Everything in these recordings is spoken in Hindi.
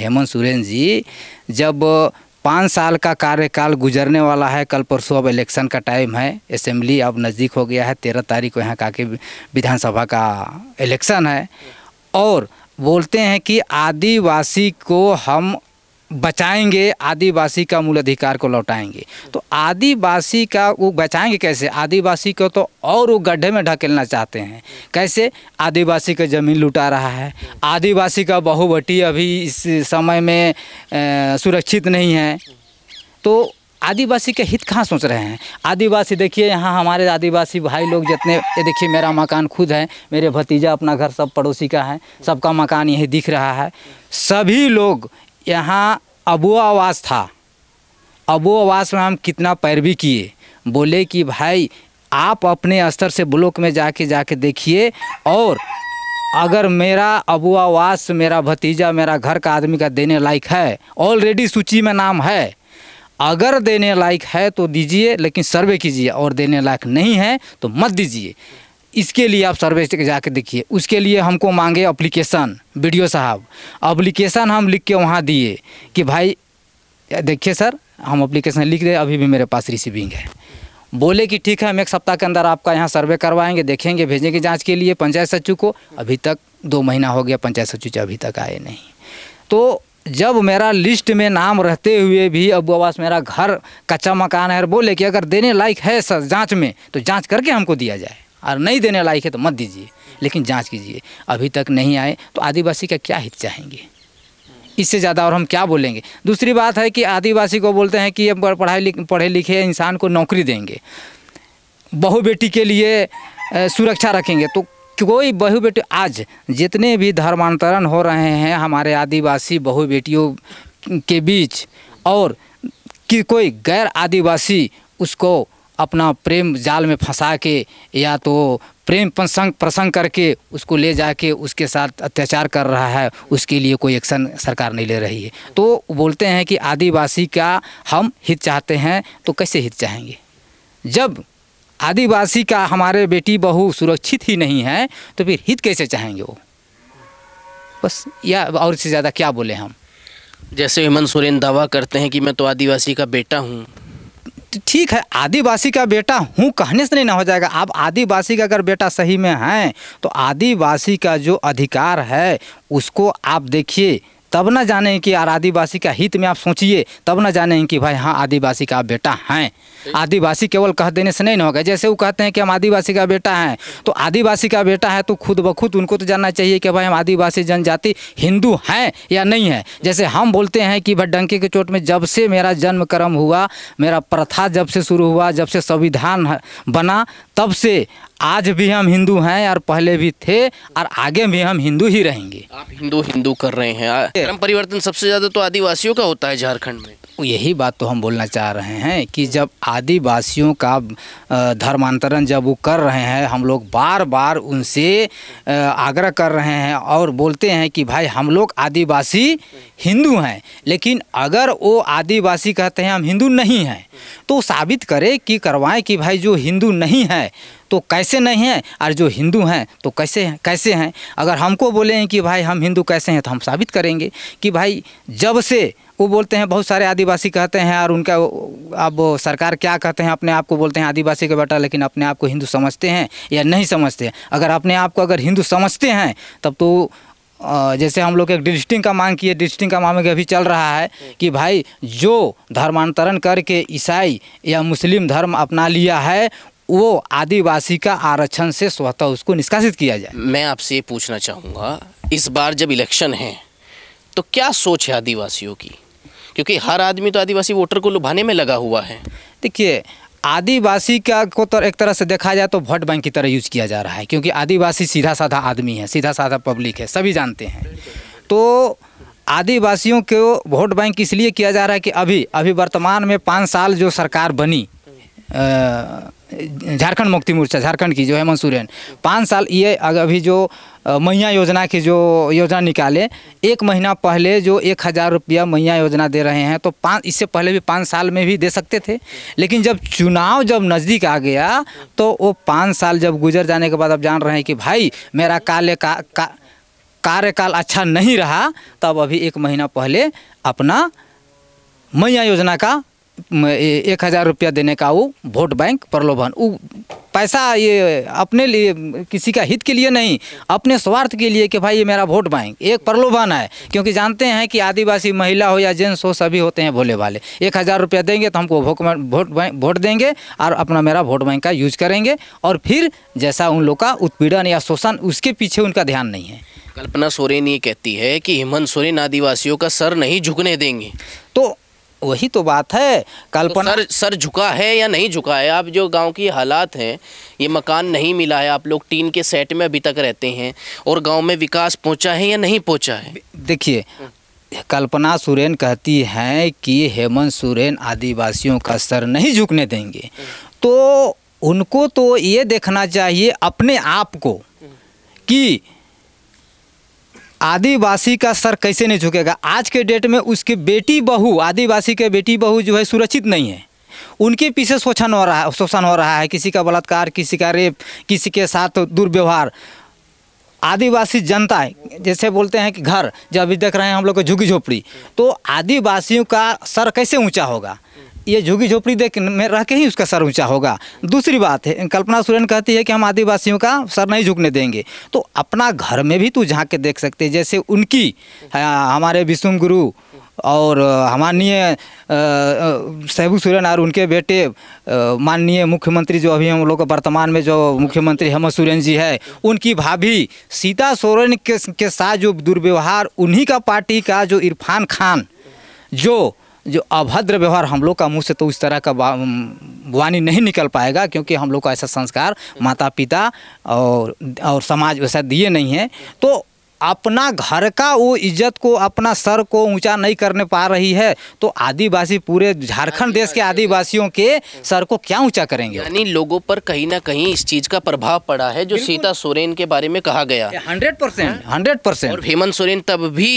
हेमंत सोरेन जी जब पाँच साल का कार्यकाल गुजरने वाला है कल परसों अब इलेक्शन का टाइम है असेंबली अब नज़दीक हो गया है तेरह तारीख को यहाँ का के विधानसभा का इलेक्शन है और बोलते हैं कि आदिवासी को हम बचाएंगे आदिवासी का मूल अधिकार को लौटाएंगे तो आदिवासी का वो बचाएंगे कैसे आदिवासी को तो और वो गड्ढे में ढकेलना चाहते हैं कैसे आदिवासी का ज़मीन लुटा रहा है आदिवासी का बहुबटी अभी इस समय में आ, सुरक्षित नहीं है तो आदिवासी के हित कहाँ सोच रहे हैं आदिवासी देखिए यहाँ हमारे आदिवासी भाई लोग जितने ये देखिए मेरा मकान खुद है मेरे भतीजा अपना घर सब पड़ोसी का है सबका मकान यही दिख रहा है सभी लोग यहाँ अबू आवाज़ था अबू आवास में हम कितना पैरवी किए बोले कि भाई आप अपने स्तर से ब्लॉक में जाके जाके देखिए और अगर मेरा अबू आवास मेरा भतीजा मेरा घर का आदमी का देने लायक है ऑलरेडी सूची में नाम है अगर देने लायक है तो दीजिए लेकिन सर्वे कीजिए और देने लायक नहीं है तो मत दीजिए इसके लिए आप सर्वे जाके देखिए उसके लिए हमको मांगे अप्लीकेशन बी साहब अप्लीकेशन हम लिख के वहाँ दिए कि भाई देखिए सर हम अप्लीकेशन लिख दे अभी भी मेरे पास रिसीविंग है बोले कि ठीक है हम एक सप्ताह के अंदर आपका यहाँ सर्वे करवाएंगे देखेंगे भेजेंगे जांच के लिए पंचायत सचिव को अभी तक दो महीना हो गया पंचायत सचिव अभी तक आए नहीं तो जब मेरा लिस्ट में नाम रहते हुए भी अबू आवास मेरा घर कच्चा मकान है और बोले कि अगर देने लायक है सर जाँच में तो जाँच करके हमको दिया जाए और नहीं देने लायक है तो मत दीजिए लेकिन जांच कीजिए अभी तक नहीं आए तो आदिवासी का क्या हित चाहेंगे इससे ज़्यादा और हम क्या बोलेंगे दूसरी बात है कि आदिवासी को बोलते हैं कि अब पढ़ाई लिख पढ़े लिखे इंसान को नौकरी देंगे बहु बेटी के लिए सुरक्षा रखेंगे तो कोई बहु बेटी आज जितने भी धर्मांतरण हो रहे हैं हमारे आदिवासी बहु बेटियों के बीच और कि कोई गैर आदिवासी उसको अपना प्रेम जाल में फंसा के या तो प्रेम प्रसंग प्रसंग करके उसको ले जाके उसके साथ अत्याचार कर रहा है उसके लिए कोई एक्शन सरकार नहीं ले रही है तो बोलते हैं कि आदिवासी का हम हित चाहते हैं तो कैसे हित चाहेंगे जब आदिवासी का हमारे बेटी बहू सुरक्षित ही नहीं है तो फिर हित कैसे चाहेंगे वो बस या और इससे ज़्यादा क्या बोले हम जैसे हेमंत सोरेन दावा करते हैं कि मैं तो आदिवासी का बेटा हूँ ठीक है आदिवासी का बेटा हूँ कहने से नहीं ना हो जाएगा आप आदिवासी का अगर बेटा सही में हैं तो आदिवासी का जो अधिकार है उसको आप देखिए तब ना जाने कि यार आदिवासी का हित में आप सोचिए तब ना जाने कि भाई हाँ आदिवासी का बेटा हैं आदिवासी केवल कह देने से नहीं ना होगा जैसे वो कहते हैं कि हम आदिवासी का बेटा हैं तो आदिवासी का बेटा है तो खुद ब खुद उनको तो जानना चाहिए कि भाई हम आदिवासी जनजाति हिंदू हैं या नहीं है जैसे हम बोलते हैं कि भाई डंके के चोट में जब से मेरा जन्म कर्म हुआ मेरा प्रथा जब से शुरू हुआ जब से संविधान बना तब से आज भी हम हिंदू हैं और पहले भी थे और आगे भी हम हिंदू ही रहेंगे आप हिंदू हिंदू कर रहे हैं धर्म परिवर्तन सबसे ज़्यादा तो आदिवासियों का होता है झारखंड में यही बात तो हम बोलना चाह रहे हैं कि जब आदिवासियों का धर्मांतरण जब वो कर रहे हैं हम लोग बार बार उनसे आग्रह कर रहे हैं और बोलते हैं कि भाई हम लोग आदिवासी हिंदू हैं लेकिन अगर वो आदिवासी कहते हैं हम हिंदू नहीं हैं तो साबित करें कि करवाएं कि भाई जो हिंदू नहीं है तो कैसे नहीं हैं और जो हिंदू हैं तो कैसे हैं कैसे हैं अगर हमको बोले हैं कि भाई हम हिंदू कैसे हैं तो हम साबित करेंगे कि भाई जब से वो बोलते हैं बहुत सारे आदिवासी कहते हैं और उनका अब सरकार क्या कहते हैं अपने आप को बोलते हैं आदिवासी के बेटा लेकिन अपने आप को हिंदू समझते हैं या नहीं समझते अगर अपने आप को अगर हिंदू समझते हैं तब तो जैसे हम लोग एक डिस्टिंग का मांग किए डिस्टिंग का मामले अभी चल रहा है कि भाई जो धर्मांतरण करके ईसाई या मुस्लिम धर्म अपना लिया है वो आदिवासी का आरक्षण से स्वतः उसको निष्कासित किया जाए मैं आपसे ये पूछना चाहूँगा इस बार जब इलेक्शन है तो क्या सोच है आदिवासियों की क्योंकि हर आदमी तो आदिवासी वोटर को लुभाने में लगा हुआ है देखिए आदिवासी का को तो एक तरह से देखा जाए तो वोट बैंक की तरह यूज़ किया जा रहा है क्योंकि आदिवासी सीधा साधा आदमी है सीधा साधा पब्लिक है सभी जानते हैं तो आदिवासियों को वोट बैंक इसलिए किया जा रहा है कि अभी अभी वर्तमान में पाँच साल जो सरकार बनी झारखंड मुक्ति मोर्चा झारखंड की जो हेमंत सोरेन पाँच साल ये अभी जो मैया योजना की जो योजना निकाले एक महीना पहले जो एक हज़ार रुपया मैया योजना दे रहे हैं तो पाँच इससे पहले भी पाँच साल में भी दे सकते थे लेकिन जब चुनाव जब नज़दीक आ गया तो वो पाँच साल जब गुजर जाने के बाद अब जान रहे हैं कि भाई मेरा काले का, का कार्यकाल अच्छा नहीं रहा तब अभी एक महीना पहले अपना मैया योजना का एक हज़ार रुपया देने का वो वोट बैंक प्रलोभन वो पैसा ये अपने लिए किसी का हित के लिए नहीं अपने स्वार्थ के लिए कि भाई ये मेरा वोट बैंक एक प्रलोभन है क्योंकि जानते हैं कि आदिवासी महिला हो या जेंट्स हो सभी होते हैं भोले भाले एक हज़ार रुपया देंगे तो हमको वोट वोट देंगे और अपना मेरा वोट बैंक का यूज करेंगे और फिर जैसा उन लोग का उत्पीड़न या शोषण उसके पीछे उनका ध्यान नहीं है कल्पना सोरेन ये कहती है कि हेमंत सोरेन आदिवासियों का सर नहीं झुकने देंगे तो वही तो बात है तो कल्पना तो सर सर झुका है या नहीं झुका है आप जो गांव की हालात हैं ये मकान नहीं मिला है आप लोग टीन के सेट में अभी तक रहते हैं और गांव में विकास पहुंचा है या नहीं पहुंचा है देखिए कल्पना सुरेन कहती हैं कि हेमंत सोरेन आदिवासियों का सर नहीं झुकने देंगे तो उनको तो ये देखना चाहिए अपने आप को कि आदिवासी का सर कैसे नहीं झुकेगा आज के डेट में उसकी बेटी बहू आदिवासी के बेटी बहू जो है सुरक्षित नहीं है उनके पीछे शोषण हो रहा है शोषण हो रहा है किसी का बलात्कार किसी का रेप किसी के साथ दुर्व्यवहार आदिवासी जनता जैसे बोलते हैं कि घर जब अभी देख रहे हैं हम लोग को झुग्गी झोपड़ी तो आदिवासियों का सर कैसे ऊंचा होगा ये झुगी झोपड़ी देख में रह के ही उसका सर ऊंचा होगा दूसरी बात है कल्पना सुरेन कहती है कि हम आदिवासियों का सर नहीं झुकने देंगे तो अपना घर में भी तू झाँक के देख सकते जैसे उनकी हाँ, हमारे विष्णु गुरु और माननीय सहबू सुरेन और उनके बेटे माननीय मुख्यमंत्री जो अभी हम लोग वर्तमान में जो मुख्यमंत्री हेमंत सोरेन जी है उनकी भाभी सीता सोरेन के, के साथ जो दुर्व्यवहार उन्हीं का पार्टी का जो इरफान खान जो जो अभद्र व्यवहार हम लोग का मुँह से तो उस तरह का वाणी नहीं निकल पाएगा क्योंकि हम लोग का ऐसा संस्कार माता पिता और और समाज वैसा दिए नहीं है तो अपना घर का वो इज्जत को अपना सर को ऊंचा नहीं करने पा रही है तो आदिवासी पूरे झारखंड देश के आदिवासियों के हम्म। सर को क्या ऊंचा करेंगे यानी लोगों पर कहीं ना कहीं इस चीज का प्रभाव पड़ा है जो सीता सोरेन के बारे में कहा गया hundred percent hundred percent Hemant Soren तब भी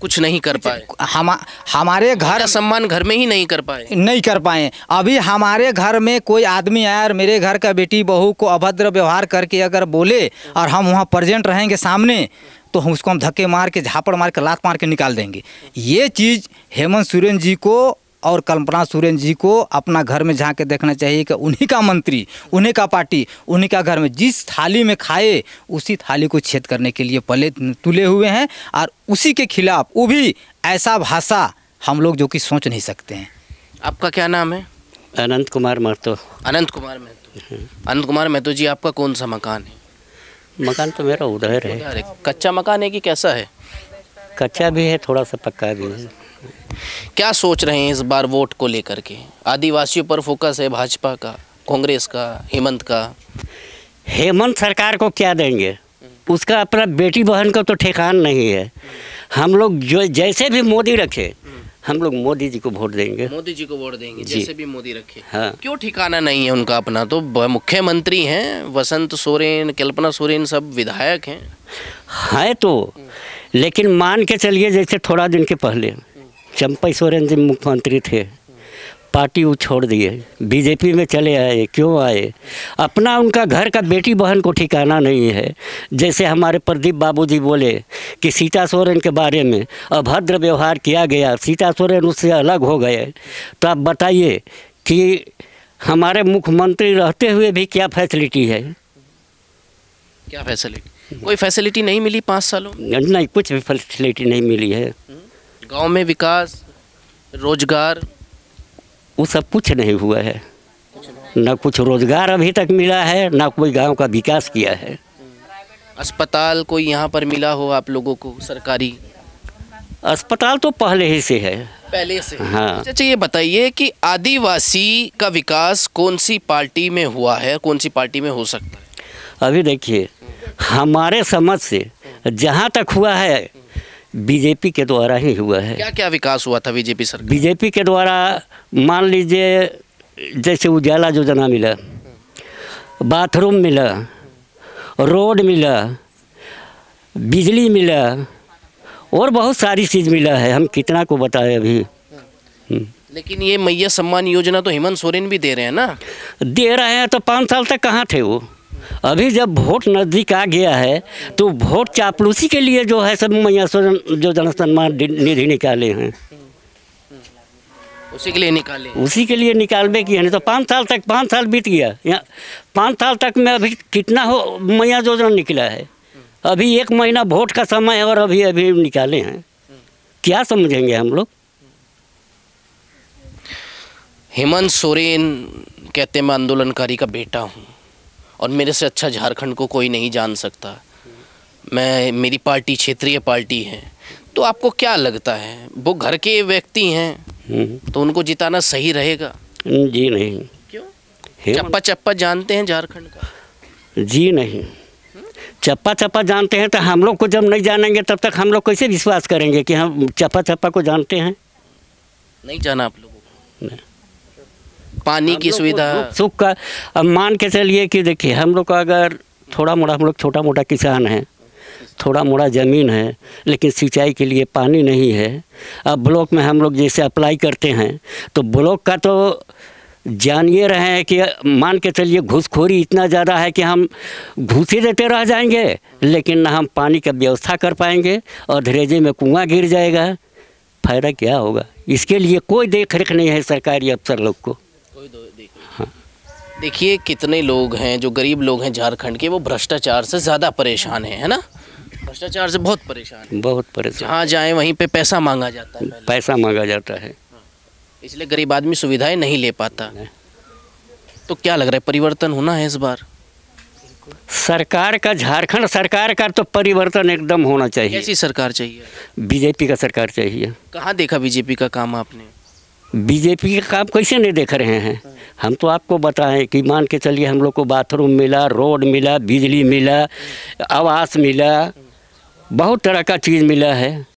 कुछ नहीं कर पाए हम हमारे घर सम्मान घर में ही नहीं कर पाए नहीं कर पाए अभी हमारे घर में कोई आदमी आया और मेरे घर का बेटी बहू को अभद्र व्यवहार करके अगर बोले और हम वहाँ प्रजेंट रहेंगे सामने तो हम उसको हम धक्के मार के झापड़ मार के लात मार के निकाल देंगे ये चीज़ हेमंत सुरेन जी को और कल्पना सुरेन जी को अपना घर में झाँक के देखना चाहिए कि उन्हीं का मंत्री उन्हीं का पार्टी उन्हीं का घर में जिस थाली में खाए उसी थाली को छेद करने के लिए पले तुले हुए हैं और उसी के खिलाफ वो भी ऐसा भाषा हम लोग जो कि सोच नहीं सकते हैं आपका क्या नाम है अनंत कुमार महतो अनंत कुमार महतो अनंत कुमार महतो जी आपका कौन सा मकान है मकान तो मेरा उधर है कच्चा मकान है कि कैसा है कच्चा भी है थोड़ा सा पक्का भी है क्या सोच रहे हैं इस बार वोट को लेकर के आदिवासियों पर फोकस है भाजपा का कांग्रेस का हेमंत का हेमंत सरकार को क्या देंगे उसका अपना बेटी बहन का तो ठेकान नहीं है हम लोग जो जैसे भी मोदी रखे हम लोग मोदी जी को वोट देंगे मोदी जी को वोट देंगे जैसे भी मोदी रखे हाँ क्यों ठिकाना नहीं है उनका अपना तो मुख्यमंत्री हैं वसंत सोरेन कल्पना सोरेन सब विधायक हैं हैं तो लेकिन मान के चलिए जैसे थोड़ा दिन के पहले चंपई सोरेन जी मुख्यमंत्री थे पार्टी वो छोड़ दिए बीजेपी में चले आए क्यों आए अपना उनका घर का बेटी बहन को ठिकाना नहीं है जैसे हमारे प्रदीप बाबूजी बोले कि सीता सोरेन के बारे में अभद्र व्यवहार किया गया सीता सोरेन उससे अलग हो गए तो आप बताइए कि हमारे मुख्यमंत्री रहते हुए भी क्या फैसिलिटी है क्या फैसिलिटी कोई फैसिलिटी नहीं मिली पाँच सालों नहीं कुछ भी फैसिलिटी नहीं मिली है हम्म। गांव में विकास रोजगार वो सब कुछ नहीं हुआ है ना कुछ रोजगार अभी तक मिला है ना कोई गांव का विकास किया है अस्पताल कोई यहाँ पर मिला हो आप लोगों को सरकारी अस्पताल तो पहले ही से है पहले से हाँ अच्छा, अच्छा ये बताइए कि आदिवासी का विकास कौन सी पार्टी में हुआ है कौन सी पार्टी में हो सकता है अभी देखिए हमारे समझ से जहाँ तक हुआ है बीजेपी के द्वारा ही हुआ है क्या क्या विकास हुआ था बीजेपी सर बीजेपी के द्वारा मान लीजिए जैसे उजाला योजना मिला बाथरूम मिला रोड मिला बिजली मिला और बहुत सारी चीज़ मिला है हम कितना को बताए अभी हम्म। लेकिन ये मैया सम्मान योजना तो हेमंत सोरेन भी दे रहे हैं ना दे रहे हैं तो पाँच साल तक कहाँ थे वो अभी जब वोट नज़दीक आ गया है तो वोट चापलूसी के लिए जो है सब मैया जो जन सम्मान निधि निकाले हैं उसी के लिए निकाले उसी के लिए निकालने की है तो पाँच साल तक पाँच साल बीत गया यहाँ पाँच साल तक में अभी कितना हो मैया योजना निकला है अभी एक महीना वोट का समय है और अभी अभी निकाले हैं क्या समझेंगे हम लोग हेमंत सोरेन कहते मैं आंदोलनकारी का बेटा हूँ और मेरे से अच्छा झारखंड को कोई नहीं जान सकता मैं मेरी पार्टी क्षेत्रीय पार्टी है तो आपको क्या लगता है वो घर के व्यक्ति हैं हम्म। तो उनको जिताना सही रहेगा हम्म, जी नहीं क्यों चप्पा चप्पा जानते हैं झारखंड का जी नहीं चप्पा चप्पा जानते हैं तो हम लोग को जब नहीं जानेंगे तब तक हम लोग कैसे विश्वास करेंगे कि हम चप्पा चप्पा को जानते हैं नहीं जाना आप लोगों को पानी की सुविधा सुख का अब मान के चलिए कि देखिए हम लोग का अगर थोड़ा मोड़ा हम लोग छोटा मोटा किसान हैं थोड़ा मोड़ा ज़मीन है लेकिन सिंचाई के लिए पानी नहीं है अब ब्लॉक में हम लोग जैसे अप्लाई करते हैं तो ब्लॉक का तो जानिए रहे हैं कि मान के चलिए घुसखोरी इतना ज़्यादा है कि हम घूस ही देते रह जाएंगे लेकिन ना हम पानी का व्यवस्था कर पाएंगे और धरेजे में कुआँ गिर जाएगा फ़ायदा क्या होगा इसके लिए कोई देख रेख नहीं है सरकारी अफसर लोग को देखिए कितने लोग हैं जो गरीब लोग हैं झारखंड के वो भ्रष्टाचार से ज़्यादा परेशान हैं है ना भ्रष्टाचार से बहुत परेशान है बहुत परेशान जहाँ जाए वहीं पे पैसा मांगा जाता है पैसा मांगा जाता है हाँ। इसलिए गरीब आदमी सुविधाएं नहीं ले पाता तो क्या लग रहा है परिवर्तन होना है इस बार सरकार का झारखंड सरकार का तो परिवर्तन एकदम होना चाहिए कैसी सरकार चाहिए बीजेपी का सरकार चाहिए कहाँ देखा बीजेपी का काम आपने बीजेपी के काम कैसे नहीं देख रहे हैं हम तो आपको बताएं कि मान के चलिए हम लोग को बाथरूम मिला रोड मिला बिजली मिला आवास मिला बहुत तरह का चीज़ मिला है